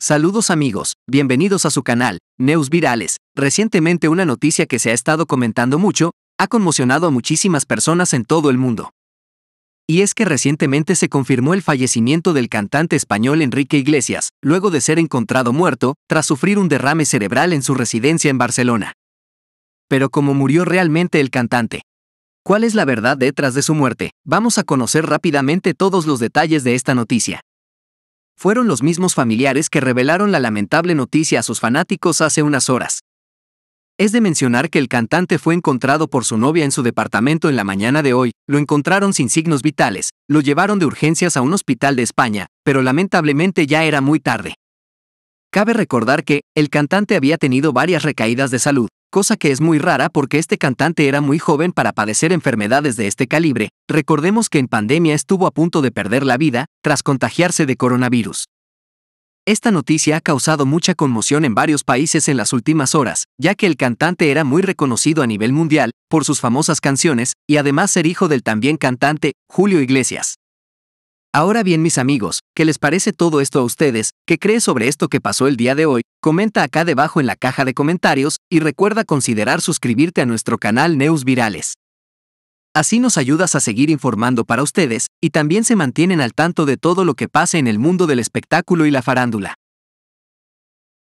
Saludos amigos, bienvenidos a su canal, Neus Virales. Recientemente una noticia que se ha estado comentando mucho, ha conmocionado a muchísimas personas en todo el mundo. Y es que recientemente se confirmó el fallecimiento del cantante español Enrique Iglesias, luego de ser encontrado muerto, tras sufrir un derrame cerebral en su residencia en Barcelona. Pero ¿cómo murió realmente el cantante? ¿Cuál es la verdad detrás de su muerte? Vamos a conocer rápidamente todos los detalles de esta noticia fueron los mismos familiares que revelaron la lamentable noticia a sus fanáticos hace unas horas. Es de mencionar que el cantante fue encontrado por su novia en su departamento en la mañana de hoy, lo encontraron sin signos vitales, lo llevaron de urgencias a un hospital de España, pero lamentablemente ya era muy tarde. Cabe recordar que, el cantante había tenido varias recaídas de salud, cosa que es muy rara porque este cantante era muy joven para padecer enfermedades de este calibre, recordemos que en pandemia estuvo a punto de perder la vida tras contagiarse de coronavirus. Esta noticia ha causado mucha conmoción en varios países en las últimas horas, ya que el cantante era muy reconocido a nivel mundial por sus famosas canciones y además ser hijo del también cantante Julio Iglesias. Ahora bien mis amigos, ¿qué les parece todo esto a ustedes? ¿Qué crees sobre esto que pasó el día de hoy? Comenta acá debajo en la caja de comentarios y recuerda considerar suscribirte a nuestro canal Neus Virales. Así nos ayudas a seguir informando para ustedes y también se mantienen al tanto de todo lo que pase en el mundo del espectáculo y la farándula.